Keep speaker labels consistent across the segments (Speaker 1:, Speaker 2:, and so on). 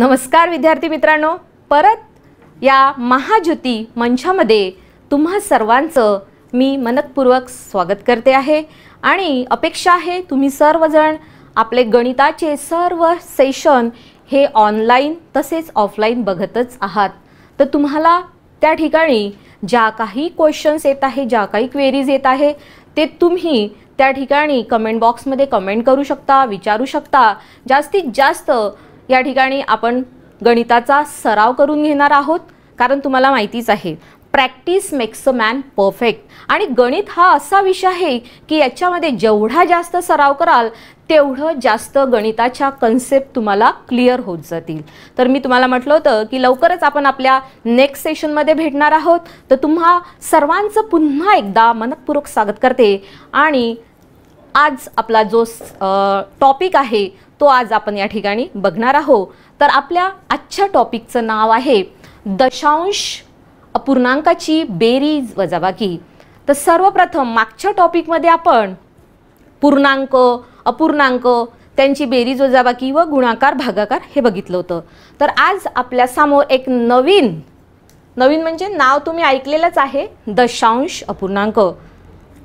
Speaker 1: नमस्कार विद्यार्थी मित्रांनो परत या महाज्योती मंचामध्ये तुम्हा सर्वांचं मी मनपूर्वक स्वागत करते आहे आणि अपेक्षा आहे तुम्ही सर्वजण आपले गणिताचे सर्व सेशन हे ऑनलाईन तसेच ऑफलाईन बघतच आहात तर तुम्हाला त्या ठिकाणी ज्या काही क्वेश्चन्स येत आहे ज्या काही क्वेरीज येत आहे ते तुम्ही त्या ठिकाणी कमेंट बॉक्समध्ये कमेंट करू शकता विचारू शकता जास्तीत जास्त या ठिकाणी आपण गणिताचा सराव करून घेणार आहोत कारण तुम्हाला माहितीच आहे practice makes a man perfect आणि गणित हा असा विषय आहे की याच्यामध्ये जेवढा जास्त सराव कराल तेवढं जास्त गणिताच्या कन्सेप्ट तुम्हाला क्लिअर होत जातील तर मी तुम्हाला म्हटलं होतं की लवकरच आपण आपल्या नेक्स्ट सेशनमध्ये भेटणार आहोत तर तुम्हा सर्वांचं पुन्हा एकदा मनपूर्वक स्वागत करते आणि आज आपला जो टॉपिक आहे तो आज आपण या ठिकाणी बघणार आहोत तर आपल्या आजच्या टॉपिकचं नाव आहे दशांश अपूर्णांकाची बेरीज वजाबाकी तर सर्वप्रथम मागच्या टॉपिकमध्ये आपण पूर्णांक अपूर्णांक त्यांची बेरीज वजाबाकी व गुणाकार भागाकार हे बघितलं होतं तर आज आपल्यासमोर एक नवीन नवीन म्हणजे नाव तुम्ही ऐकलेलंच आहे दशांश अपूर्णांक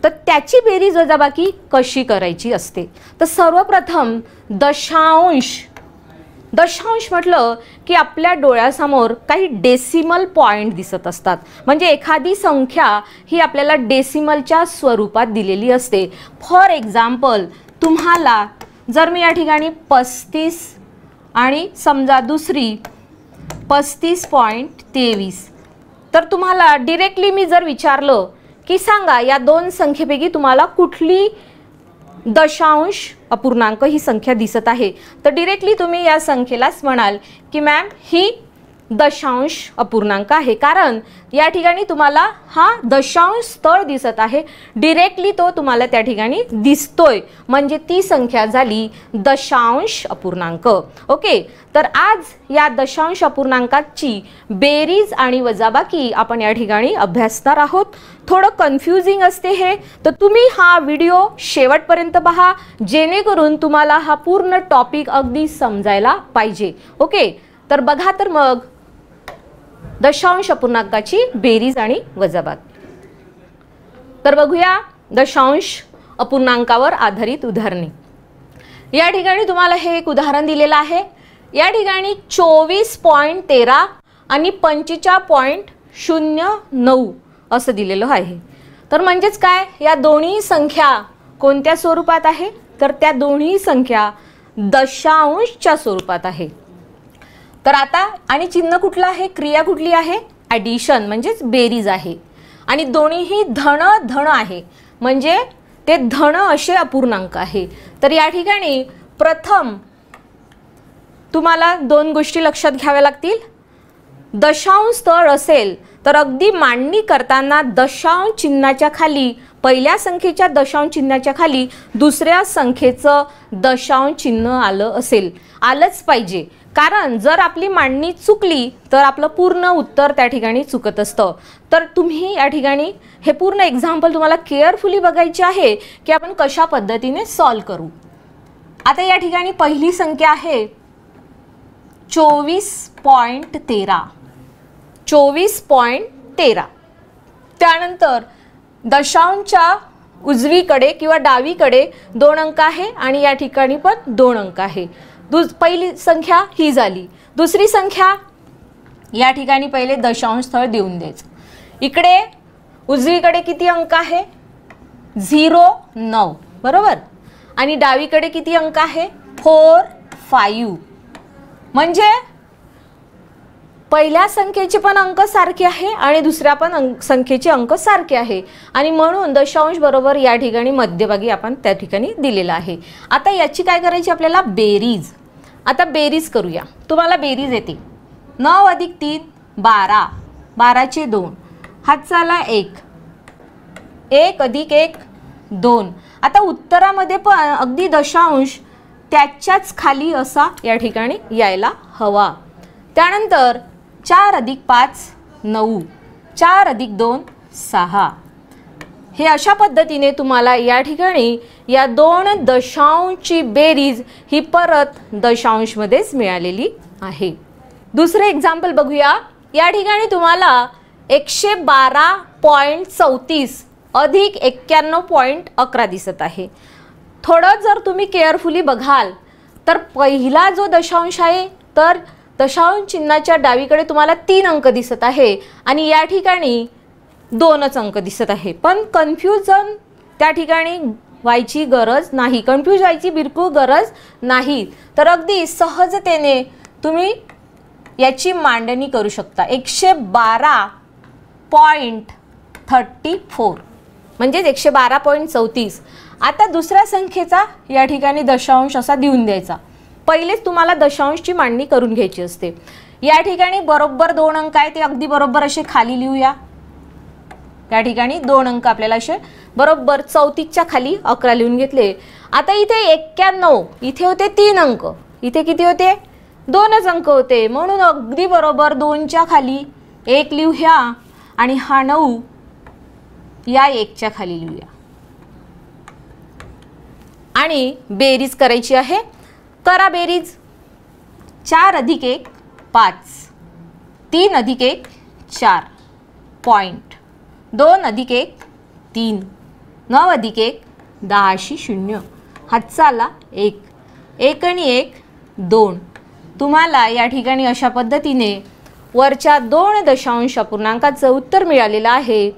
Speaker 1: तर त्याची बेरीज वजाबाकी कशी करायची असते तर सर्वप्रथम दशांश दशांश म्हटलं की आपल्या डोळ्यासमोर काही डेसिमल पॉईंट दिसत असतात म्हणजे एखादी संख्या ही आपल्याला डेसिमलच्या स्वरूपात दिलेली असते फॉर एक्झाम्पल तुम्हाला जर मी या ठिकाणी पस्तीस आणि समजा दुसरी पस्तीस पॉईंट तेवीस तर तुम्हाला डिरेक्टली मी जर विचारलं की सांगा या दोन संख्येपैकी तुम्हाला कुठली दशांश अपूर्णांक ही संख्या दिसत आहे तर डिरेक्टली तुम्ही या संख्येलाच म्हणाल की मॅम ही दशांश अपूर्णांक आहे कारण या ठिकाणी तुम्हाला हा दशांश स्थळ दिसत आहे डिरेक्टली तो तुम्हाला त्या ठिकाणी दिसतोय म्हणजे ती संख्या झाली दशांश अपूर्णांक ओके तर आज या दशांश अपूर्णांकाची बेरीज आणि वजाबाकी आपण या ठिकाणी अभ्यासणार आहोत थोडं कन्फ्युजिंग असते हे तर तुम्ही हा व्हिडिओ शेवटपर्यंत पहा जेणेकरून तुम्हाला हा पूर्ण टॉपिक अगदी समजायला पाहिजे ओके तर बघा तर मग दशांश अपूर्णांकाची बेरीज आणि वजाबात तर बघूया दशांश अपूर्णांकावर आधारित उदाहरणे या ठिकाणी तुम्हाला हे एक उदाहरण दिलेलं आहे या ठिकाणी चोवीस पॉईंट तेरा आणि पंचेचा पॉईंट शून्य नऊ असं दिलेलं आहे तर म्हणजेच काय या दोन्ही संख्या कोणत्या स्वरूपात आहे तर त्या दोन्ही संख्या दशांशच्या स्वरूपात आहे तर आता आणि चिन्ह कुठलं आहे क्रिया कुठली आहे ॲडिशन म्हणजेच बेरीज आहे आणि दोन्हीही धन धन आहे म्हणजे ते धन असे अपूर्णांक आहे तर या ठिकाणी प्रथम तुम्हाला दोन गोष्टी लक्षात घ्याव्या लागतील दशांश स्थळ असेल तर अगदी मांडणी करताना दशांश चिन्हाच्या खाली पहिल्या संख्येच्या दशांश चिन्हाच्या खाली दुसऱ्या संख्येचं दशांश चिन्ह आलं असेल आलंच पाहिजे कारण जर आपली मांडणी चुकली तर आपलं पूर्ण उत्तर त्या ठिकाणी चुकत असतं तर तुम्ही या ठिकाणी हे पूर्ण एक्झाम्पल तुम्हाला केअरफुली बघायचे आहे की आपण कशा पद्धतीने सॉल्व करू आता या ठिकाणी पहिली संख्या आहे चोवीस पॉईंट तेरा चोवीस पॉईंट तेरा त्यानंतर दशांच्या उजवीकडे किंवा डावीकडे दोन अंक आहे आणि या ठिकाणी पण दोन अंक आहे दुस पहिली संख्या ही झाली दुसरी संख्या या ठिकाणी पहिले दशांश स्थळ देऊन द्यायचं इकडे उजवीकडे किती अंक आहे झिरो नऊ बरोबर आणि डावीकडे किती अंक आहे फोर फाईव्ह म्हणजे पहिल्या संख्येचे पण अंक सारखे आहे आणि दुसऱ्या पण संख्येचे अंक सारखे आहे आणि म्हणून दशांश बरोबर या ठिकाणी मध्यभागी आपण त्या ठिकाणी दिलेला आहे आता याची काय करायची आपल्याला बेरीज आता बेरीज करूया तुम्हाला बेरीज येते नऊ अधिक तीन बारा बाराचे दोन हातचाला एक एक अधिक एक दोन आता उत्तरामध्ये पण अगदी दशांश त्याच्याच खाली असा या ठिकाणी यायला हवा त्यानंतर चार अधिक पाच नऊ चार अधिक दोन सहा हे अशा पद्धतीने तुम्हाला या ठिकाणी या दोन दशांशची बेरीज ही परत दशांशमध्येच मिळालेली आहे दुसरे एक्झाम्पल बघूया या ठिकाणी तुम्हाला एकशे बारा पॉईंट चौतीस अधिक एक्क्याण्णव पॉईंट अकरा दिसत आहे थोडं जर तुम्ही केअरफुली बघाल तर पहिला जो दशांश आहे तर दशांश चिन्हाच्या डावीकडे तुम्हाला तीन अंक दिसत आहे आणि या ठिकाणी दोनच अंक दिसत आहे पण कन्फ्युजन त्या ठिकाणी व्हायची गरज नाही कन्फ्यूज व्हायची बिलकुल गरज नाही तर अगदी सहजतेने तुम्ही याची मांडणी करू शकता एकशे बारा पॉईंट थर्टी फोर म्हणजेच एकशे बारा पॉईंट चौतीस आता दुसऱ्या संख्येचा या ठिकाणी दशांश असा देऊन द्यायचा पहिलेच तुम्हाला दशांशची मांडणी करून घ्यायची असते या ठिकाणी बरोबर दोन अंक आहे ते अगदी बरोबर असे खाली लिहूया या ठिकाणी दोन अंक आपल्याला असे बरोबर चौतीसच्या खाली अकरा लिहून घेतले आता इथे एक्क्याण्णव इथे होते तीन अंक इथे किती होते दोनच अंक होते म्हणून अगदी बरोबर दोनच्या खाली एक लिहूया आणि हा नऊ या एकच्या खाली लिहूया आणि बेरीज करायची आहे करा बेरीज चार अधिक एक पाच तीन अधिक एक चार पॉईंट दोन अधिक एक तीन नऊ अधिक एक दहाशी शून्य हातचाला एक एक आणि एक दोन तुम्हाला या ठिकाणी अशा पद्धतीने वरच्या दोन दशांश पूर्णांकाचं उत्तर मिळालेलं आहे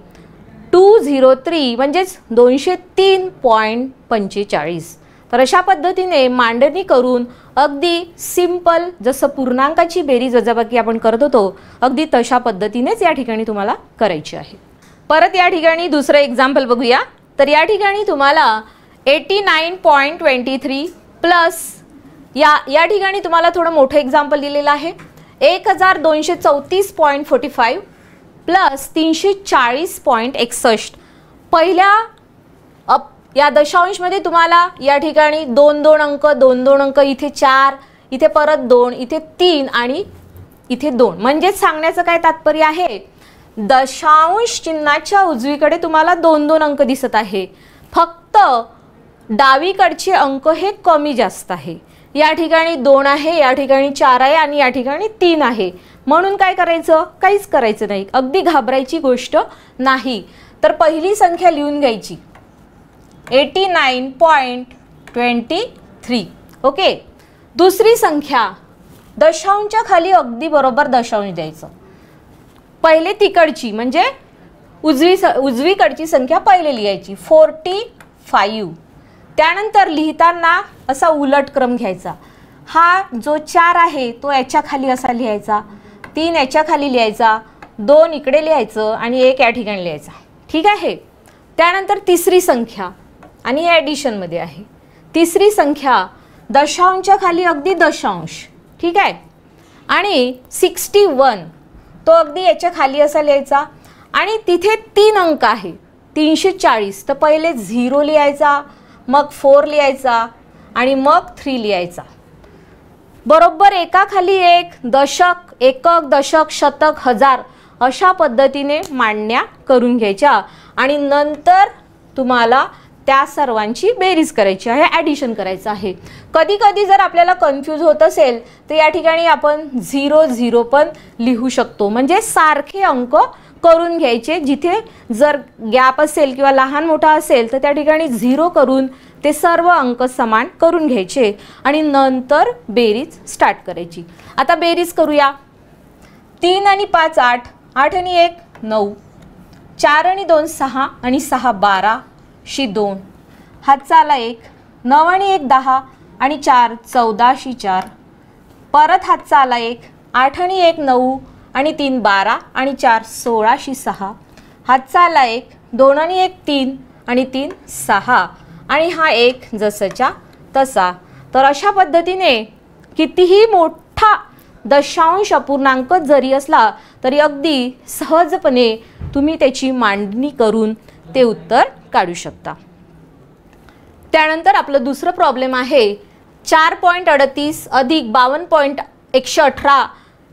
Speaker 1: टू झिरो थ्री म्हणजेच दोनशे तीन पॉईंट पंचेचाळीस तर अशा पद्धतीने मांडणी करून अगदी सिम्पल जसं पूर्णांकाची बेरीज वजाबाकी आपण करत होतो अगदी तशा पद्धतीनेच या ठिकाणी तुम्हाला करायची आहे परत या ठिकाणी दुसरं एक्झाम्पल बघूया तर या ठिकाणी तुम्हाला eighty nine point twenty three plus या या ठिकाणी तुम्हाला थोडं मोठं एक्झाम्पल दिलेलं आहे एक हजार दोनशे चौतीस पॉईंट फोर्टी फाईव्ह प्लस तीनशे चाळीस पॉईंट एकसष्ट पहिल्या अप या दशांशमध्ये तुम्हाला या ठिकाणी दोन दोन अंक दोन दोन अंक इथे चार इथे परत दोन इथे तीन आणि इथे दोन म्हणजेच सांगण्याचं काय तात्पर्य आहे दशांश चिन्हाच्या उजवीकडे तुम्हाला दोन दोन अंक दिसत आहे फक्त डावीकडचे अंक हे कमी जास्त आहे या ठिकाणी दोन आहे या ठिकाणी चार आहे आणि या ठिकाणी तीन आहे म्हणून काय करायचं काहीच करायचं नाही अगदी घाबरायची गोष्ट नाही तर पहिली संख्या लिहून घ्यायची eighty nine point twenty three okay दुसरी संख्या दशांच्या खाली अगदी बरोबर दशांश द्यायचं पहिले तिकडची म्हणजे उजवी स उजवीकडची संख्या पहिले लिहायची फोर्टी फाईव्ह त्यानंतर लिहिताना असा उलट क्रम घ्यायचा हा जो चार आहे तो याच्या खाली असा लिहायचा तीन याच्या खाली लिहायचा दोन इकडे लिहायचं आणि एक या ठिकाणी लिहायचा ठीक आहे त्यानंतर तिसरी संख्या आणि हे ॲडिशनमध्ये आहे तिसरी संख्या दशांशच्या खाली अगदी दशांश ठीक आहे आणि सिक्स्टी वन तो अगदी याच्या खाली असा लिहायचा आणि तिथे तीन अंक आहे तीनशे चाळीस तर पहिले झिरो लिहायचा मग फोर लिहायचा आणि मग थ्री लिहायचा बरोबर एका खाली एक दशक एकक दशक शतक हजार अशा पद्धतीने मांडण्या करून घ्यायच्या आणि नंतर तुम्हाला त्या सर्वांची बेरीज करायची आहे ॲडिशन करायचं आहे कधी कधी जर आपल्याला कन्फ्यूज होत असेल तर या ठिकाणी आपण झिरो झिरो पण लिहू शकतो म्हणजे सारखे अंक करून घ्यायचे जिथे जर गॅप असेल किंवा लहान मोठा असेल तर त्या ठिकाणी झिरो करून ते सर्व अंक समान करून घ्यायचे आणि नंतर बेरीज स्टार्ट करायची आता बेरीज करूया तीन आणि पाच आठ आठ आणि एक नऊ चार आणि दोन सहा आणि सहा बारा शी दोन हातचाला एक नऊ आणि एक दहा आणि चार चौदाशी चार परत हातचा आला एक आठ आणि एक नऊ आणि तीन बारा आणि चार सोळाशी सहा हातचा आला एक दोन आणि एक तीन आणि तीन सहा आणि हा एक जसंच्या तसा तर अशा पद्धतीने कितीही मोठा दशांश अपूर्णांक जरी असला तरी अगदी सहजपणे तुम्ही त्याची मांडणी करून ते उत्तर काढू शकता त्यानंतर आपलं दुसरं प्रॉब्लेम आहे चार पॉईंट अडतीस अधिक बावन्न पॉईंट एकशे अठरा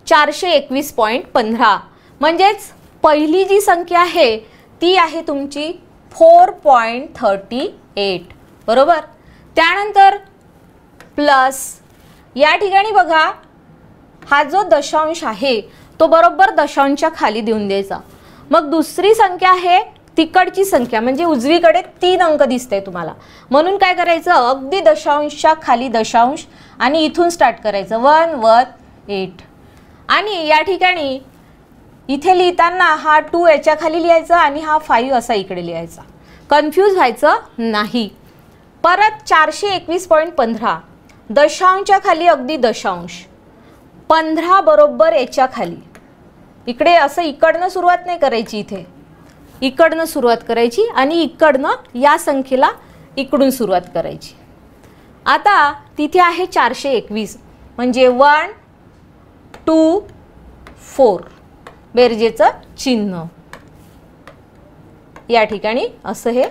Speaker 1: चारशे एकवीस पॉईंट पंधरा म्हणजेच पहिली जी संख्या आहे ती आहे तुमची फोर पॉईंट थर्टी एट बरोबर त्यानंतर प्लस या ठिकाणी बघा हा जो दशांश आहे तो बरोबर दशांशाखाली खाली देऊन द्यायचा मग दुसरी संख्या आहे तिकडची संख्या म्हणजे उजवीकडे तीन अंक दिसते तुम्हाला म्हणून काय करायचं अगदी दशांशच्या खाली दशांश आणि इथून स्टार्ट करायचं वन वन एट आणि या ठिकाणी इथे लिहिताना हा टू याच्या खाली लिहायचा आणि हा फाईव्ह असा इकडे लिहायचा कन्फ्यूज व्हायचं नाही परत चारशे एकवीस पॉईंट पंधरा दशांशच्या खाली अगदी दशांश पंधरा बरोबर याच्या खाली इकडे असं इकडनं सुरुवात नाही करायची इथे इकडनं सुरुवात करायची आणि इकडनं या संख्येला इकडून सुरुवात करायची आता तिथे आहे चारशे एकवीस म्हणजे वन टू फोर बेरजेचं चिन्ह या ठिकाणी असं हे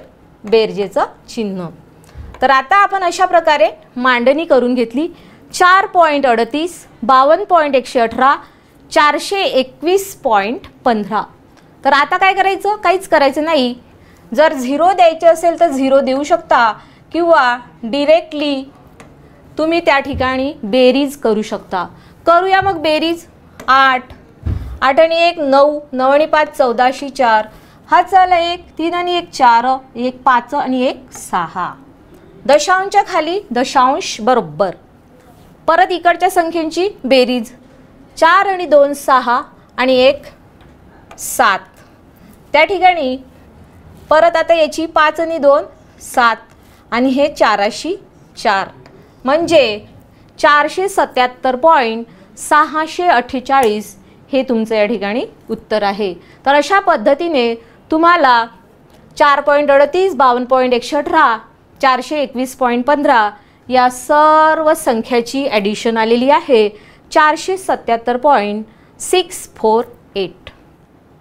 Speaker 1: बेरजेचं चिन्ह तर आता आपण अशा प्रकारे मांडणी करून घेतली चार पॉईंट अडतीस बावन्न पॉईंट एकशे अठरा चारशे एकवीस पॉईंट पंधरा तर आता काय करायचं काहीच करायचं नाही जर झिरो द्यायचे असेल तर झिरो देऊ शकता किंवा डिरेक्टली तुम्ही त्या ठिकाणी बेरीज करू शकता करूया मग बेरीज आठ आठ आणि एक नऊ नऊ आणि पाच चौदाशी चार हा चला एक तीन आणि एक चार एक पाच आणि एक सहा दशांशच्या खाली दशांश बरोबर परत इकडच्या संख्येची बेरीज चार आणि दोन सहा आणि एक सात त्या ठिकाणी परत आता याची पाच आणि दोन सात आणि हे चाराशी चार म्हणजे चारशे सत्याहत्तर पॉईंट सहाशे अठ्ठेचाळीस हे तुमचं या ठिकाणी उत्तर आहे तर अशा पद्धतीने तुम्हाला चार पॉईंट अडतीस बावन्न पॉईंट एकशे अठरा चारशे एकवीस पॉईंट पंधरा या सर्व संख्याची ॲडिशन आलेली आहे चारशे सत्याहत्तर पॉईंट सिक्स फोर एट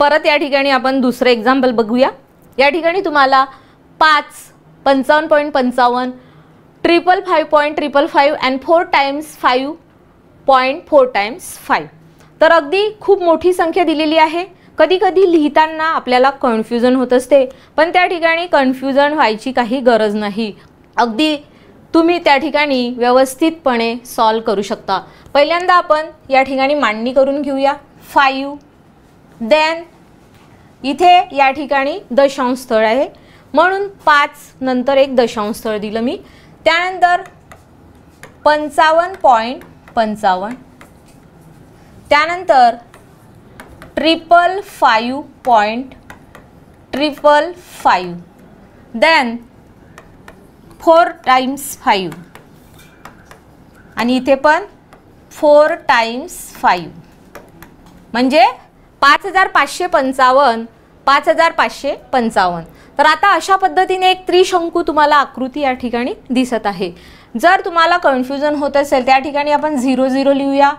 Speaker 1: परत या ठिकाणी आपण दुसरं एक्झाम्पल बघूया या ठिकाणी तुम्हाला पाच पंचावन्न पॉईंट पंचावन्न triple five point triple five and four times five point four times five तर अगदी खूप मोठी संख्या दिलेली आहे कधी कधी लिहिताना आपल्याला कन्फ्युजन होत असते पण त्या ठिकाणी कन्फ्युजन व्हायची काही गरज नाही अगदी तुम्ही त्या ठिकाणी व्यवस्थितपणे सॉल्व करू शकता पहिल्यांदा आपण या ठिकाणी मांडणी करून घेऊया फाईव्ह देन इथे या ठिकाणी दशांश स्थळ आहे म्हणून पाच नंतर एक दशांश स्थळ दिलं मी त्यानंतर पंचावन्न पॉईंट पंचावन्न त्यानंतर triple five point triple five then four times five आणि इथे पण फोर टाईम्स फायू म्हणजे पाच हजार पाचशे पंचावन्न पाच हजार पाचशे पंचावन्न तर आता अशा पद्धतीने एक त्रिशंकू तुम्हाला आकृती या ठिकाणी दिसत आहे जर तुम्हाला कन्फ्युजन होत असेल त्या ठिकाणी आपण झिरो झिरो लिहूया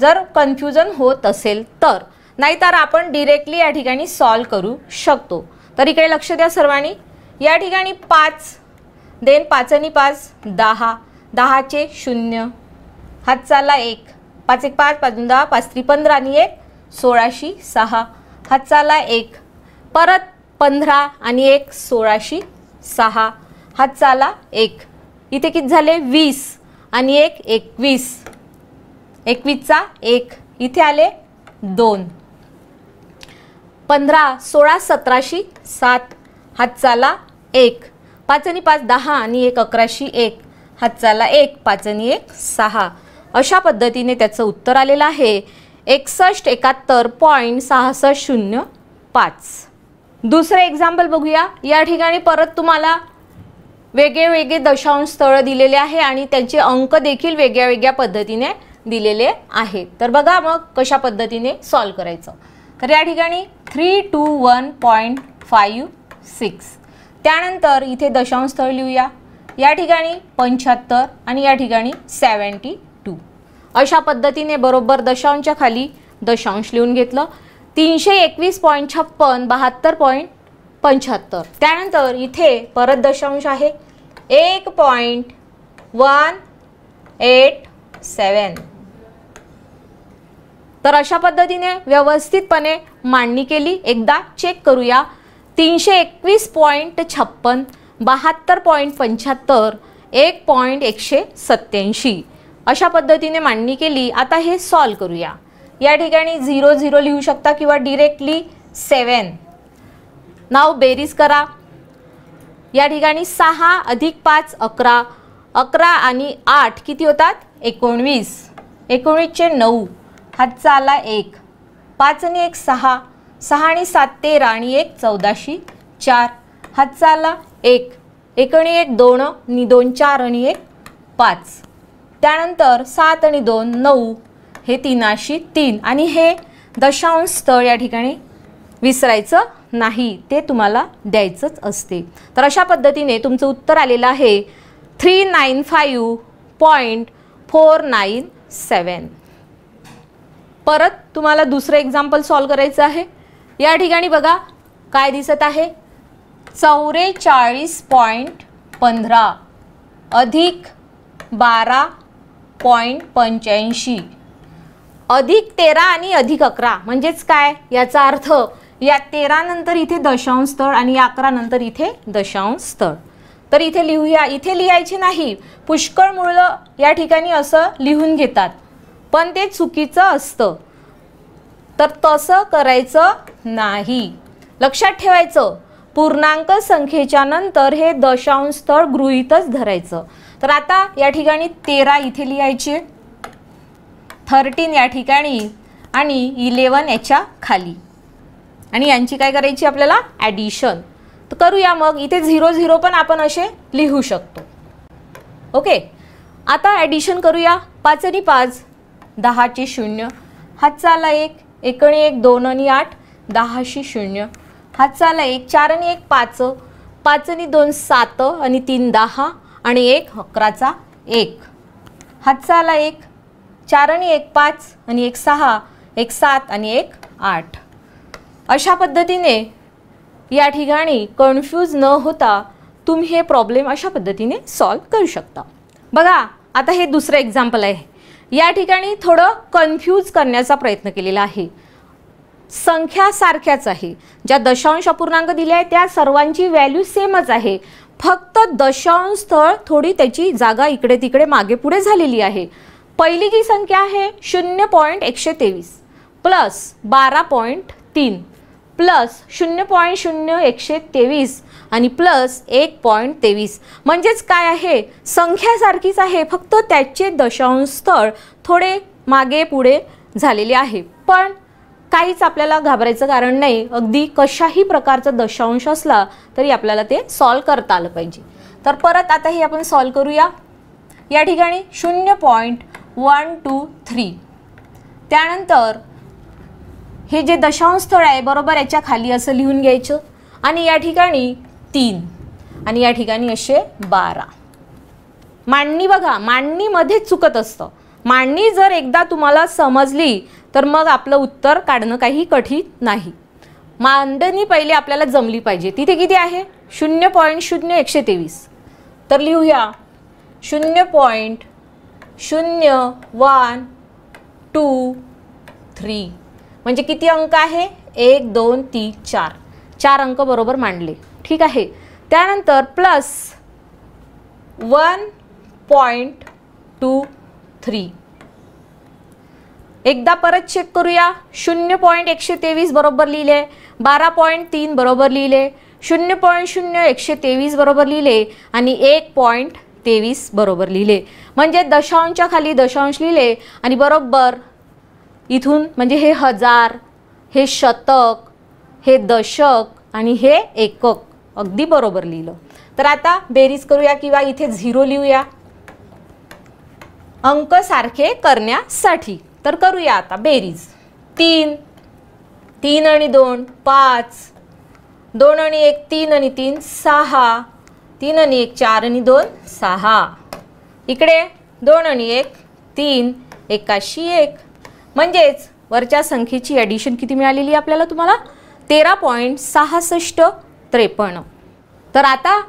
Speaker 1: जर कन्फ्युजन होत असेल तर नाहीतर आपण डिरेक्टली या ठिकाणी सॉल्व करू शकतो तर इकडे लक्ष द्या सर्वांनी या ठिकाणी पाच देन पाच आणि पाच दहा दहाचे शून्य हात चालला एक पाच एक पाच पाच दोन दहा पाच त्रिपंधरा आणि एक सोळाशे सहा हातचाला एक परत पंधरा आणि एक सोळाशे सहा हातचाला एक इथे किती झाले वीस आणि एक एकवीस एकवीसचा एक इथे आले दोन पंधरा सोळा सतराशे सात हातचाला एक पाच आणि पाच दहा आणि एक अकराशी एक हातचाला एक पाच आणि एक सहा अशा पद्धतीने त्याचं उत्तर आलेलं आहे एकसष्ट एकाहत्तर पॉईंट सहासष्ट शून्य पाच दुसरं एक्झाम्पल बघूया या ठिकाणी परत तुम्हाला वेगळे वेगळे दशांश स्थळं दिलेले आहे आणि त्यांचे अंक देखील वेगळ्या वेगळ्या पद्धतीने दिलेले आहेत तर बघा मग कशा पद्धतीने सॉल्व करायचं तर या ठिकाणी three two one point five six त्यानंतर इथे दशांश स्थळ लिहूया या ठिकाणी पंच्याहत्तर आणि या ठिकाणी सेवन्टी अशा पद्धतीने बरोबर दशांशच्या खाली दशांश लिहून घेतलं तीनशे एकवीस पॉईंट छप्पन बहात्तर पॉईंट पंच्याहत्तर त्यानंतर इथे परत दशांश आहे एक पॉईंट वन एट सेवन तर अशा पद्धतीने व्यवस्थितपणे मांडणी केली एकदा चेक करूया तीनशे एकवीस पॉईंट छप्पन बहात्तर पॉईंट पंच्याहत्तर एक पॉईंट एकशे सत्त्याऐंशी अशा पद्धतीने मांडणी केली आता हे सॉल्व करूया या ठिकाणी झिरो झिरो लिहू शकता किंवा डिरेक्टली सेवन नाव बेरीज करा या ठिकाणी सहा अधिक पाच अकरा अकरा आणि आठ किती होतात एकोणवीस एकोणीसशे नऊ हातचा आला एक पाच आणि एक सहा सहा आणि सात तेरा आणि एक चौदाशी चार हातचा आला एक एकोणी एक दोन आणि दोन चार आणि एक पाच त्यानंतर सात आणि दोन नऊ हे तीनाशी तीन आणि हे दशांश स्थळ या ठिकाणी विसरायचं नाही ते तुम्हाला द्यायचंच असते तर अशा पद्धतीने तुमचं उत्तर आलेलं आहे three nine five point four nine seven परत तुम्हाला दुसरं एक्झाम्पल सॉल्व करायचं आहे या ठिकाणी बघा काय दिसत आहे चौरेचाळीस पॉईंट पंधरा अधिक बारा पॉईंट पंच्याऐंशी अधिक तेरा आणि अधिक अकरा म्हणजेच काय याचा अर्थ या तेरानंतर नंतर इथे दशांश स्थळ आणि या नंतर इथे दशांश स्थळ तर इथे लिहूया इथे लिहायचे नाही पुष्कळ मुळं या ठिकाणी असं लिहून घेतात पण ते चुकीचं असतं तर तसं करायचं नाही लक्षात ठेवायचं पूर्णांक संख्येच्या नंतर हे दशांश स्थळ गृहीतच धरायचं तर आता या ठिकाणी तेरा इथे लिहायचे थर्टीन या ठिकाणी आणि इलेवन याच्या खाली आणि यांची काय करायची आपल्याला ॲडिशन तर करूया मग इथे झिरो झिरो पण आपण असे लिहू शकतो ओके आता ॲडिशन करूया पाच आणि पाच दहाचे शून्य हातचाला एक एकणी एक दोन आणि आठ दहाशी शून्य हा चाला एक चार आणि एक पाच पाच आणि दोन सात आणि तीन दहा आणि एक अकराचा एक हा चाला एक चार आणि एक पाच आणि एक सहा एक सात आणि एक आठ अशा पद्धतीने या ठिकाणी कन्फ्यूज न होता तुम्ही हे प्रॉब्लेम अशा पद्धतीने सॉल्व करू शकता बघा आता हे दुसरं एक्झाम्पल आहे या ठिकाणी थोडं कन्फ्यूज करण्याचा प्रयत्न केलेला आहे संख्या सारख्याच आहे ज्या दशांश अपूर्णांक दिले आहे त्या सर्वांची व्हॅल्यू सेमच आहे फक्त दशांश स्थळ थोडी त्याची जागा इकडे तिकडे मागे पुढे झालेली आहे पहिली जी संख्या आहे शून्य पॉईंट एकशे तेवीस प्लस बारा पॉईंट तीन प्लस शून्य पॉईंट शून्य एकशे तेवीस आणि प्लस एक पॉईंट तेवीस म्हणजेच काय आहे संख्यासारखीच आहे फक्त त्याचे दशांश स्थळ थोडे मागे पुढे झालेले आहे पण काहीच आपल्याला घाबरायचं कारण नाही अगदी कशाही प्रकारचा दशांश असला तरी आपल्याला ते सॉल्व करता आलं पाहिजे तर परत आता हे आपण सॉल्व करूया या ठिकाणी शून्य पॉईंट वन टू थ्री त्यानंतर हे जे दशांश स्थळ आहे बरोबर याच्या खाली असं लिहून घ्यायचं आणि या ठिकाणी तीन आणि या ठिकाणी असे बारा मांडणी बघा मांडणीमध्ये चुकत असतं मांडणी जर एकदा तुम्हाला समजली तर मग आपलं उत्तर काढणं काही कठीण नाही मांडणी पहिली आपल्याला जमली पाहिजे तिथे किती आहे शून्य पॉईंट शून्य एकशे तेवीस तर लिहूया शून्य पॉईंट शून्य वन टू थ्री म्हणजे किती अंक आहे एक दोन तीन चार चार अंक बरोबर मांडले ठीक आहे त्यानंतर plus one point two three एकदा परत चेक करूया शून्य पॉईंट एकशे तेवीस बरोबर लिहिले बारा पॉईंट तीन बरोबर लिहिले शून्य पॉईंट शून्य एकशे तेवीस बरोबर लिहिले आणि एक पॉईंट तेवीस बरोबर लिहिले म्हणजे दशांशच्या खाली दशांश लिहिले आणि बरोबर इथून म्हणजे हे हजार हे शतक हे दशक आणि हे एकक अगदी बरोबर लिहिलं तर आता बेरीज करूया किंवा इथे झिरो लिहूया अंक सारखे करण्यासाठी तर करूया आता बेरीज तीन तीन आणि दोन पाच दोन आणि एक तीन आणि तीन सहा तीन आणि एक चार आणि दोन सहा इकडे दोन आणि एक तीन एकाशी एक म्हणजेच वरच्या संख्येची ॲडिशन किती मिळालेली आपल्याला तुम्हाला तेरा पॉईंट सहासष्ट त्रेपन्न तर आता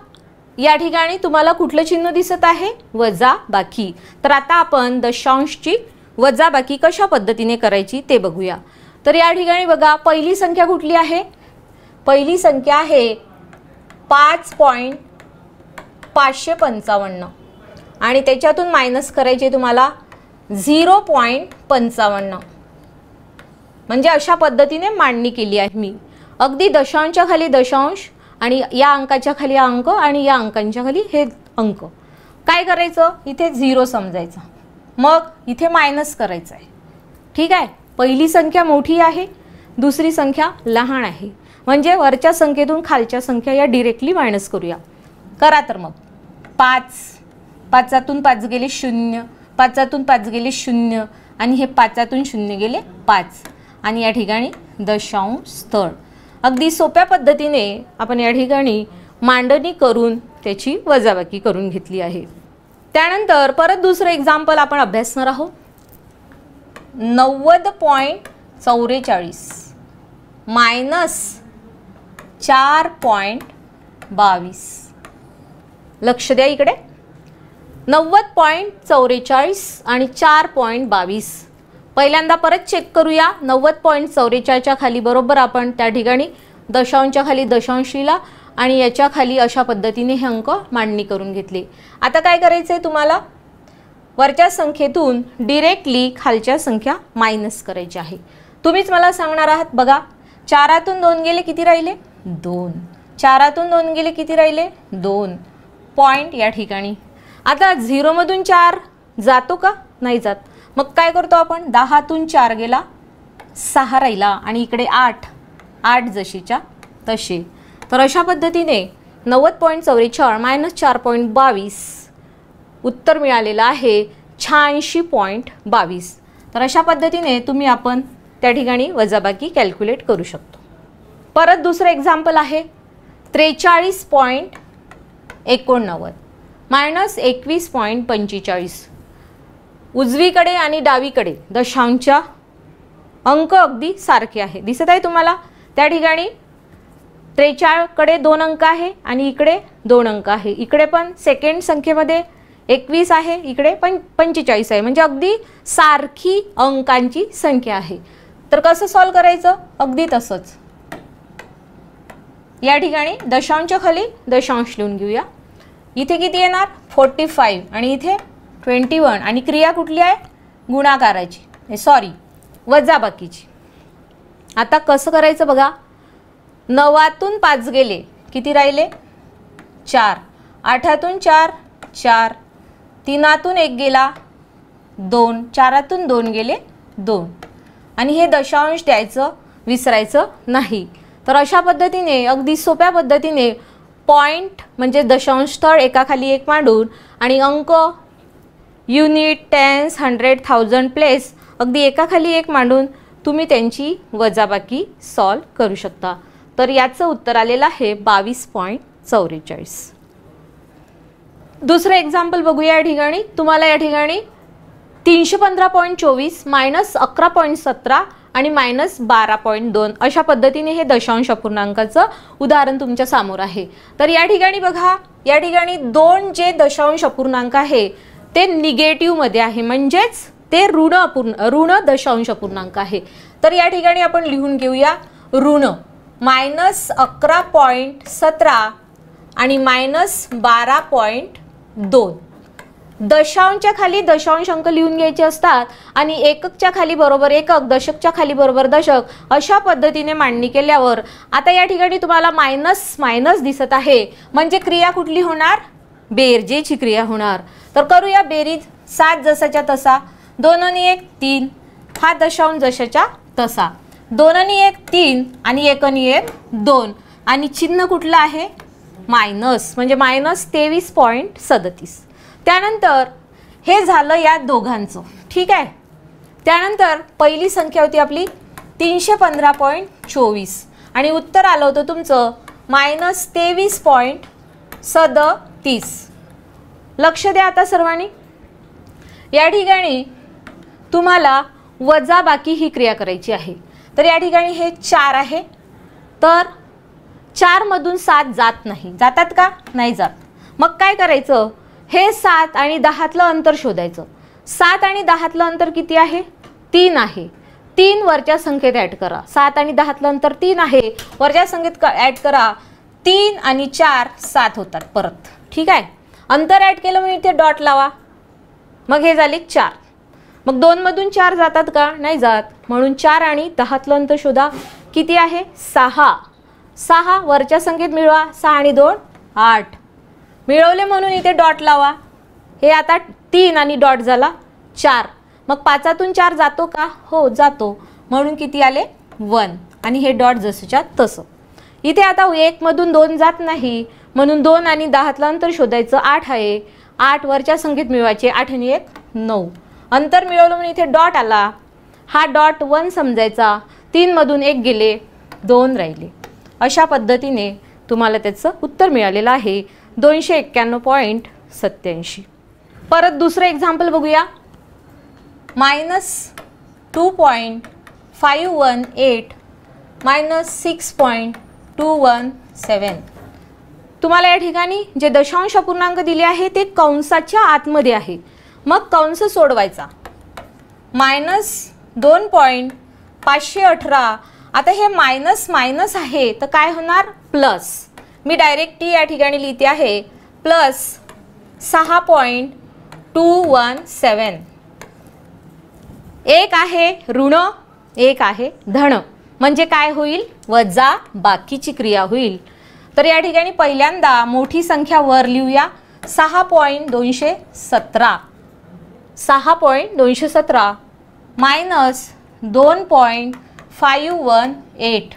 Speaker 1: या ठिकाणी तुम्हाला कुठलं चिन्ह दिसत आहे वजा बाकी तर आता आपण दशांशची वजा बाकी कशा पद्धतीने करायची ते बघूया तर या ठिकाणी बघा पहिली संख्या कुठली आहे पहिली संख्या आहे पाच पॉईंट पाचशे पंचावन्न आणि त्याच्यातून मायनस करायचे तुम्हाला झिरो पॉईंट पंचावन्न म्हणजे अशा पद्धतीने मांडणी केली आहे मी अगदी दशांशाखाली दशांश आणि या अंकाच्या खाली अंक आणि या अंकांच्या खाली हे अंक काय करायचं इथे झिरो समजायचा मग इथे मायनस करायचं आहे ठीक आहे पहिली संख्या मोठी आहे दुसरी संख्या लहान आहे म्हणजे वरच्या संख्येतून खालच्या संख्या या डिरेक्टली मायनस करूया करा तर मग पाच पाचातून पाच गेले शून्य पाचातून पाच गेले शून्य आणि हे पाचातून शून्य गेले पाच आणि या ठिकाणी दशांश स्थळ अगदी सोप्या पद्धतीने आपण या ठिकाणी मांडणी करून त्याची वजाबाकी करून घेतली आहे त्यानंतर परत दुसरं एक्झाम्पल आपण अभ्यासणार आहोत नव्वद पॉईंट चौवेचाळीस मायनस चार पॉईंट बावीस लक्ष द्या इकडे नव्वद पॉईंट चौवेचाळीस आणि चार पॉईंट बावीस पहिल्यांदा परत चेक करूया नव्वद पॉईंट चौवेचाळीसच्या खाली बरोबर आपण त्या ठिकाणी दशांशच्या खाली दशांशीला आणि याच्या खाली अशा पद्धतीने हे अंक मांडणी करून घेतले आता काय करायचं आहे तुम्हाला वरच्या संख्येतून डिरेक्टली खालच्या संख्या मायनस करायची आहे तुम्हीच मला सांगणार आहात बघा चारातून दोन गेले किती राहिले दोन चारातून दोन गेले किती राहिले दोन पॉईंट या ठिकाणी आता झिरोमधून चार जातो का नाही जात मग काय करतो आपण दहातून चार गेला सहा राहिला आणि इकडे आठ आठ जशीच्या तशी तर अशा पद्धतीने नव्वद पॉईंट चौवेचाळ मायनस चार पॉईंट बावीस उत्तर मिळालेलं आहे शहाऐंशी पॉईंट बावीस तर अशा पद्धतीने तुम्ही आपण त्या ठिकाणी वजाबाकी कॅल्क्युलेट करू शकतो परत दुसरं एक्झाम्पल आहे त्रेचाळीस पॉईंट एकोणनव्वद मायनस एकवीस पॉईंट पंचेचाळीस उजवीकडे आणि डावीकडे दशांच्या अंक अगदी सारखे आहे दिसत आहे तुम्हाला त्या ठिकाणी त्रेचाळकडे दोन अंक आहे आणि इकडे दोन अंक आहे इकडे पण सेकंड संख्येमध्ये एकवीस आहे इकडे पण पंचेचाळीस आहे म्हणजे अगदी सारखी अंकांची संख्या आहे तर कसं सॉल्व करायचं अगदी तसंच या ठिकाणी दशांच्या खाली दशांश लिहून घेऊया इथे किती येणार फोर्टी फाईव्ह आणि इथे ट्वेंटी वन आणि क्रिया कुठली आहे गुणाकाराची सॉरी वजाबाकीची आता कसं करायचं बघा नवातून पाच गेले किती राहिले चार आठातून चार चार तीनातून एक गेला दोन चारातून दोन गेले दोन आणि हे दशांश द्यायचं विसरायचं नाही तर अशा पद्धतीने अगदी सोप्या पद्धतीने पॉईंट म्हणजे दशांश स्थळ एकाखाली एक मांडून आणि अंक unit tens hundred thousand place अगदी एकाखाली एक मांडून तुम्ही त्यांची वजाबाकी सॉल्व करू शकता तर याचं उत्तर आलेलं आहे बावीस पॉईंट चौवेचाळीस दुसरं एक्झाम्पल बघूया या ठिकाणी तुम्हाला या ठिकाणी तीनशे पंधरा पॉईंट चोवीस मायनस अकरा पॉईंट सतरा आणि मायनस बारा पॉईंट दोन अशा पद्धतीने हे दशांश पूर्णांकाचं उदाहरण तुमच्या समोर आहे तर या ठिकाणी बघा या ठिकाणी दोन जे दशांश पूर्णांक आहे ते निगेटिव्हमध्ये आहे म्हणजेच ते ऋण अपूर्ण ऋण दशांश पूर्णांक आहे तर या ठिकाणी आपण लिहून घेऊया ऋण मायनस अकरा पॉईंट सतरा आणि मायनस बारा पॉईंट दोन दशांच्या खाली दशांश अंक लिहून घ्यायचे असतात आणि एककच्या खाली बरोबर एकक दशकच्या खाली बरोबर दशक अशा पद्धतीने मांडणी केल्यावर आता या ठिकाणी तुम्हाला मायनस मायनस दिसत आहे म्हणजे क्रिया कुठली होणार बेरजेची क्रिया होणार तर करूया बेरीज सात जशाच्या तसा दोननी एक तीन हा दशावून जशाच्या तसा दोननी एक तीन आणि एकनी एक दोन आणि चिन्ह कुठलं आहे मायनस म्हणजे मायनस तेवीस पॉईंट सदतीस त्यानंतर हे झालं या दोघांचं ठीक आहे त्यानंतर पहिली संख्या होती आपली तीनशे पंधरा पॉईंट चोवीस आणि उत्तर आलं होतं तुमचं मायनस तेवीस पॉईंट सद तीस लक्ष द्या आता सर्वांनी या ठिकाणी तुम्हाला वजा बाकी ही क्रिया करायची आहे तर या ठिकाणी हे चार आहे तर चारमधून सात जात नाही जातात का नाही जात मग काय करायचं हे सात आणि दहातलं अंतर शोधायचं सात आणि दहातलं अंतर किती आहे तीन आहे तीन वरच्या संख्येत ॲड करा सात आणि दहातलं अंतर तीन आहे वरच्या संख्येत ॲड करा तीन आणि चार सात होतात परत ठीक आहे अंतर ॲड केलं म्हणून इथे डॉट लावा मग हे झाले चार मग दोनमधून चार जातात का नाही जात म्हणून चार आणि दहातलं अंतर शोधा किती आहे सहा सहा वरच्या संख्येत मिळवा सहा आणि दोन आठ मिळवले म्हणून इथे डॉट लावा हे आता तीन आणि डॉट झाला चार मग पाचातून चार जातो का हो जातो म्हणून किती आले वन आणि हे डॉट जसंच्या तसं इथे आता एकमधून दोन जात नाही म्हणून दोन आणि दहातलं अंतर शोधायचं आठ आहे आठ वरच्या संख्येत मिळवायचे आठ आणि एक नऊ अंतर मिळवलं म्हणून इथे डॉट आला हा डॉट वन समजायचा तीनमधून एक गेले दोन राहिले अशा पद्धतीने तुम्हाला त्याचं उत्तर मिळालेलं आहे दोनशे एक्क्याण्णव पॉईंट सत्याऐंशी परत दुसरं एक्झाम्पल बघूया minus two point five one eight minus six point two one seven तुम्हाला या ठिकाणी जे दशांश पूर्णांक दिले आहे ते कंसाच्या आतमध्ये आहे मग कंस सोडवायचा मायनस दोन पॉईंट पाचशे अठरा आता हे मायनस मायनस आहे तर काय होणार प्लस मी डायरेक्ट टी या ठिकाणी लिहिते आहे प्लस सहा पॉईंट टू वन सेवन एक आहे ऋण एक आहे धन म्हणजे काय होईल वजा बाकीची क्रिया होईल तर या ठिकाणी पहिल्यांदा मोठी संख्या वर लिहूया सहा पॉईंट दोनशे सतरा सहा पॉईंट दोनशे सतरा मायनस दोन पॉईंट फाईव्ह वन एट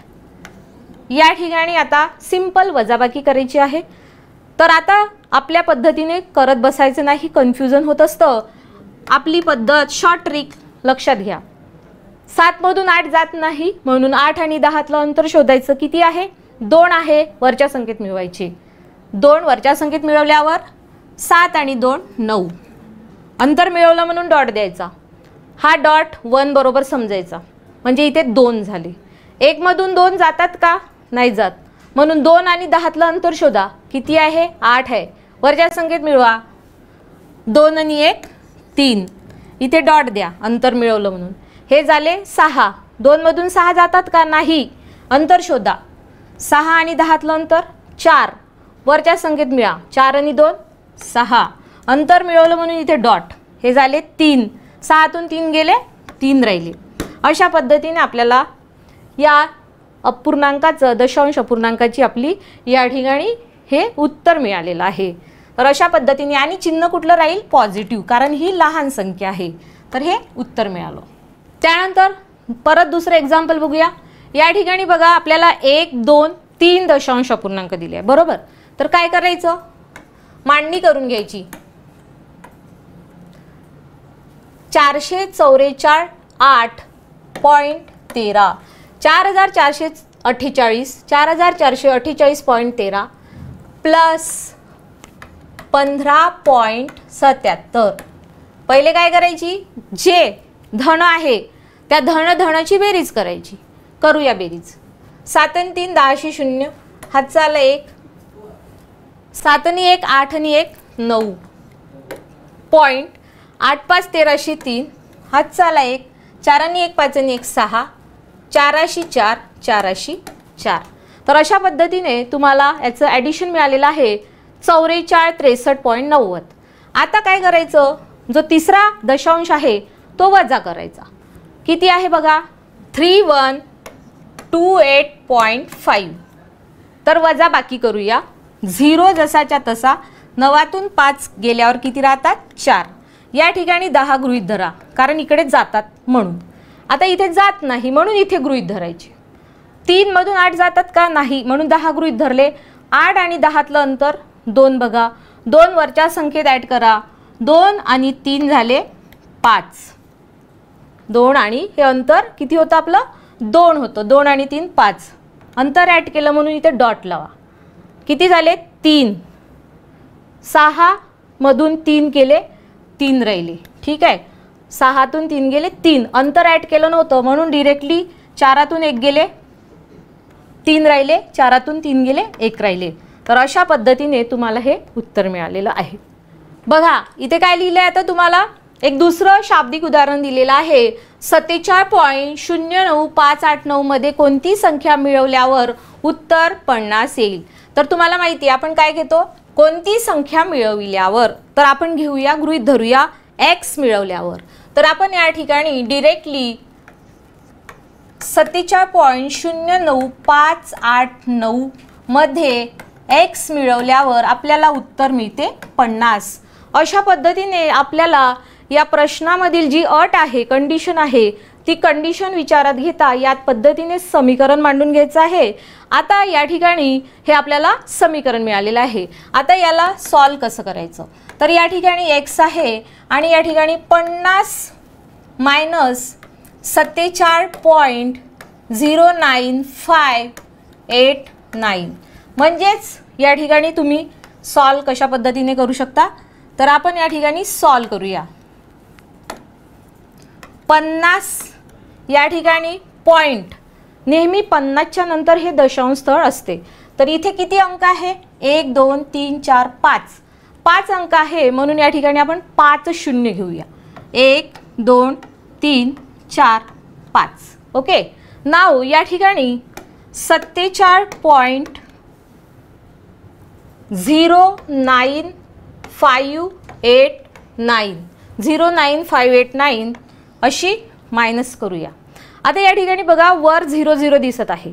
Speaker 1: या ठिकाणी आता सिंपल वजाबाकी करायची आहे तर आता आपल्या पद्धतीने करत बसायचं नाही कन्फ्युजन होत असतं आपली पद्धत शॉर्ट ट्रिक लक्षात घ्या सातमधून आठ जात नाही म्हणून आठ आणि दहातलं अंतर शोधायचं किती आहे दोन आहे वरच्या संख्येत मिळवायची दोन वरच्या संख्येत मिळवल्यावर सात आणि दोन नऊ अंतर मिळवलं म्हणून डॉट द्यायचा हा डॉट वन बरोबर समजायचा म्हणजे इथे दोन झाले एकमधून दोन जातात का नाही जात म्हणून दोन आणि दहातलं अंतर शोधा किती आहे आठ आहे वरच्या संख्येत मिळवा दोन आणि एक तीन इथे डॉट द्या अंतर मिळवलं म्हणून हे झाले सहा दोनमधून सहा जातात का नाही अंतर शोधा सहा आणि दहातलं अंतर चार वरच्या संख्येत मिळा चार आणि दोन सहा अंतर मिळवलं म्हणून इथे डॉट हे झाले तीन सहातून तीन गेले तीन राहिले अशा पद्धतीने आपल्याला या अपूर्णांकाचं दशांश अपूर्णांकाची आपली या ठिकाणी हे उत्तर मिळालेलं आहे तर अशा पद्धतीने आणि चिन्ह कुठलं राहील पॉझिटिव्ह कारण ही लहान संख्या आहे तर हे उत्तर मिळालं त्यानंतर परत दुसरं एक्झाम्पल बघूया या ठिकाणी बघा आपल्याला एक दोन तीन दशांश पूर्णांक दिले आहे बरोबर तर काय करायचं मांडणी करून घ्यायची चारशे चौवेचाळ आठ पॉईंट तेरा चार हजार चारशे अठ्ठेचाळीस चार हजार चारशे अठ्ठेचाळीस पॉईंट तेरा प्लस पंधरा पॉईंट सत्याहत्तर पहिले काय करायची जे धन आहे त्या धन धनाची बेरीज करायची करूया बेरीज सातन तीन दहाशे शून्य हातचाला एक सातनी एक आठ आणि एक नऊ पॉईंट आठ पाच तेराशे तीन हातचाला एक चारानी एक पाच आणि एक सहा चाराशी चार चाराशी चार तर अशा पद्धतीने तुम्हाला याचं ॲडिशन मिळालेलं आहे चौरेचाळ त्रेसष्ट पॉईंट नव्वद आता काय करायचं जो तिसरा दशांश आहे तो वजा करायचा किती आहे बघा three one two eight point five तर वजा बाकी करूया झिरो जसाच्या तसा नवातून पाच गेल्यावर किती राहतात चार या ठिकाणी दहा गृहित धरा कारण इकडे जातात म्हणून आता इथे जात नाही म्हणून इथे गृहीत धरायचे तीनमधून आठ जातात का नाही म्हणून दहा गृहीत धरले आठ आणि दहातलं अंतर दोन बघा दोन वरच्या संख्येत ॲड करा दोन आणि तीन झाले पाच दोन आणि हे अंतर किती होतं आपलं दोन होतं दोन आणि तीन पाच अंतर ॲड केलं म्हणून इथे डॉट लावा किती झाले तीन सहा मधून तीन केले तीन राहिले ठीक आहे सहातून तीन गेले तीन अंतर ॲड केलं नव्हतं म्हणून डिरेक्टली चारातून एक गेले तीन राहिले चारातून तीन गेले एक राहिले तर अशा पद्धतीने तुम्हाला हे उत्तर मिळालेलं आहे बघा इथे काय लिहिलं आहे आता तुम्हाला एक दुसरं शाब्दिक उदाहरण दिलेलं आहे सत्तेचाळ पॉईंट शून्य नऊ पाच आठ नऊमध्ये कोणती संख्या मिळवल्यावर उत्तर पन्नास येईल तर तुम्हाला माहिती आहे आपण काय घेतो कोणती संख्या मिळविल्यावर तर आपण घेऊया गृहित धरूया एक्स मिळवल्यावर तर आपण या ठिकाणी डिरेक्टली सत्तेचाळ पॉईंट शून्य नऊ पाच आठ नऊमध्ये एक्स मिळवल्यावर आपल्याला उत्तर मिळते पन्नास अशा पद्धतीने आपल्याला या प्रश्नामधील जी अट आहे कंडिशन आहे ती कंडिशन विचारात घेता या पद्धतीने समीकरण मांडून घ्यायचं आहे आता या ठिकाणी हे आपल्याला समीकरण मिळालेलं आहे आता याला सॉल्व कसं करायचं तर या ठिकाणी एक्स आहे आणि या ठिकाणी पन्नास मायनस सत्तेचाळ point zero nine five eight nine म्हणजेच या ठिकाणी तुम्ही सॉल्व कशा पद्धतीने करू शकता तर आपण या ठिकाणी सॉल्व करूया पन्नास या ठिकाणी पॉइंट नेहमी पन्नासच्या नंतर हे दशांश स्थळ असते तर इथे किती अंक आहे एक दोन तीन चार पाच पाच अंक आहे म्हणून या ठिकाणी आपण पाच शून्य घेऊया एक दोन तीन चार पाच ओके नाव या ठिकाणी सत्तेचाळ point zero nine five eight nine zero nine five eight nine अशी मायनस करूया आता या ठिकाणी बघा वर झिरो झिरो दिसत आहे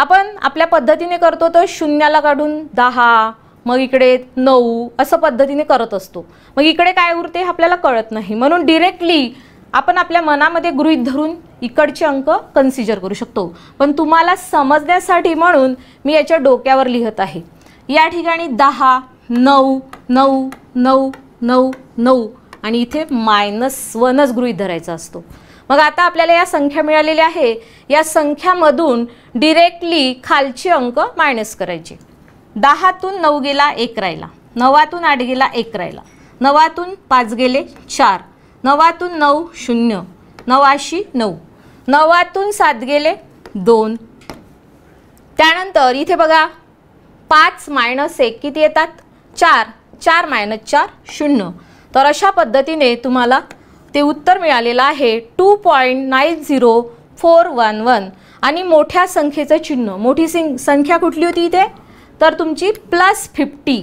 Speaker 1: आपण आपल्या पद्धतीने करतो तर शून्याला काढून दहा मग इकडे नऊ असं पद्धतीने करत असतो मग इकडे काय उरते हे आपल्याला कळत नाही म्हणून डिरेक्टली आपण आपल्या मनामध्ये गृहित धरून इकडचे अंक कन्सिडर करू शकतो पण तुम्हाला समजण्यासाठी म्हणून मी याच्या डोक्यावर लिहत आहे या ठिकाणी दहा नऊ नऊ नऊ नऊ नऊ आणि इथे मायनस वनच गृहीत धरायचा असतो मग आता आपल्याला या संख्या मिळालेल्या आहे या संख्यामधून डिरेक्टली खालचे अंक मायनस करायचे दहातून नऊ गेला एक राहिला नवातून आठ गेला एक राहिला नवातून पाच गेले चार नवातून नऊ शून्य नवाशी नऊ नवातून सात गेले दोन त्यानंतर इथे बघा पाच मायनस एक किती येतात चार चार मायनस चार शून्य तर अशा पद्धतीने तुम्हाला ते उत्तर मिळालेलं आहे two point nine zero four one one आणि मोठ्या संख्येचं चिन्ह मोठी सं संख्या कुठली होती इथे तर तुमची प्लस फिफ्टी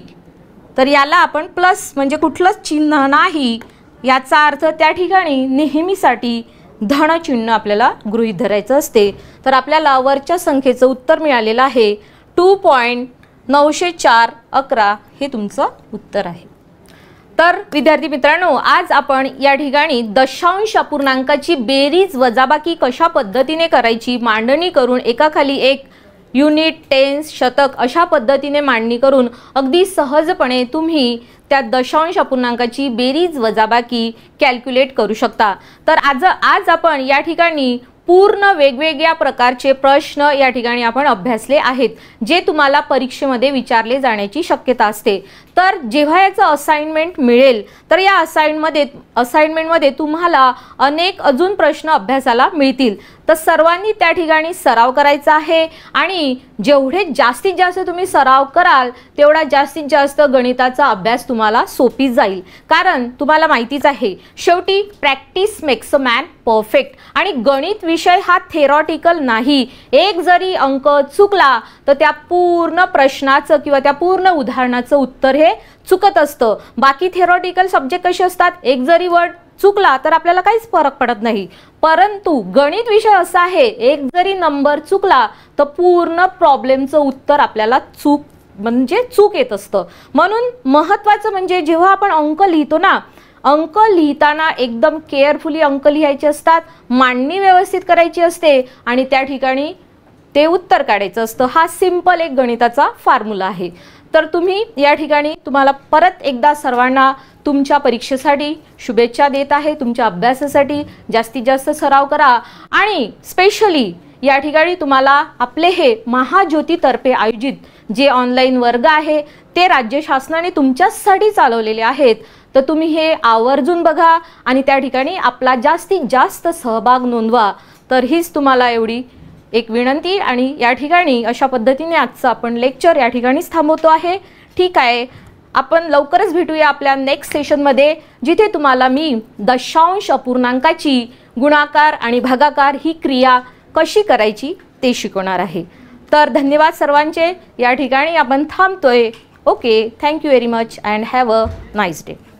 Speaker 1: तर याला आपण प्लस म्हणजे कुठलंच चिन्ह नाही याचा अर्थ त्या ठिकाणी नेहमीसाठी धनचिन्ह आपल्याला गृहीत धरायचं असते तर आपल्याला वरच्या संख्येचं उत्तर मिळालेलं आहे टू पॉईंट नऊशे चार अकरा हे तुमचं उत्तर आहे तर विद्यार्थी मित्रांनो आज आपण या ठिकाणी दशांश अपूर्णांकाची बेरीज वजाबाकी कशा पद्धतीने करायची मांडणी करून एकाखाली एक युनिट टेन्स शतक अशा पद्धतीने मांडणी करून अगदी सहजपणे तुम्ही त्या दशांश अपूर्णांकाची बेरीज वजाबाकी कॅल्क्युलेट करू शकता तर आज आज आपण या ठिकाणी पूर्ण वेगवेगळ्या प्रकारचे प्रश्न या ठिकाणी आपण अभ्यासले आहेत जे तुम्हाला परीक्षेमध्ये विचारले जाण्याची शक्यता असते तर जेव्हा याचं असाइनमेंट मिळेल तर या असाइनमध्ये असाइनमेंटमध्ये तुम्हाला अनेक अजून प्रश्न अभ्यासाला मिळतील तर सर्वांनी त्या ठिकाणी सराव करायचा आहे आणि जेवढे जास्तीत जास्त तुम्ही सराव कराल तेवढा जास्तीत जास्त गणिताचा अभ्यास तुम्हाला सोपी जाईल कारण तुम्हाला माहितीच आहे शेवटी practice makes a man perfect आणि गणित विषय हा थेरॉटिकल नाही एक जरी अंक चुकला तर त्या पूर्ण प्रश्नाचं किंवा त्या पूर्ण उदाहरणाचं उत्तर हे चुकत असतं बाकी थेरॉटिकल सब्जेक्ट कसे असतात एक जरी वर्ड चुकला तर आपल्याला काहीच फरक पडत नाही परंतु गणित विषय असा आहे एक जरी नंबर चुकला तर पूर्ण प्रॉब्लेमचं उत्तर आपल्याला चूक म्हणजे चूक येत असतं म्हणून महत्त्वाचं म्हणजे जेव्हा आपण अंक लिहितो ना अंक लिहिताना एकदम केअरफुली अंक लिहायचे असतात मांडणी व्यवस्थित करायची असते आणि त्या ठिकाणी ते उत्तर काढायचं असतं हा सिंपल एक गणिताचा फॉर्म्युला आहे तर तुम्ही या ठिकाणी तुम्हाला परत एकदा सर्वांना तुमच्या परीक्षेसाठी शुभेच्छा देत आहे तुमच्या अभ्यासासाठी जास्तीत जास्त सराव करा आणि स्पेशली या ठिकाणी तुम्हाला आपले हे महाज्योतीतर्फे आयोजित जे ऑनलाईन वर्ग आहे ते राज्य शासनाने तुमच्यासाठी चालवलेले आहेत तर तुम्ही हे आवर्जून बघा आणि त्या ठिकाणी आपला जास्तीत जास्त सहभाग नोंदवा तर हीच तुम्हाला एवढी एक विनंती आणि या ठिकाणी अशा पद्धतीने आजचं आपण लेक्चर या ठिकाणीच थांबवतो आहे ठीक आहे आपण लवकरच भेटूया आपल्या नेक्स्ट सेशनमध्ये जिथे तुम्हाला मी दशांश अपूर्णांकाची गुणाकार आणि भागाकार ही क्रिया कशी करायची ते शिकवणार आहे तर धन्यवाद सर्वांचे या ठिकाणी आपण थांबतोय okay thank you very much and have a nice day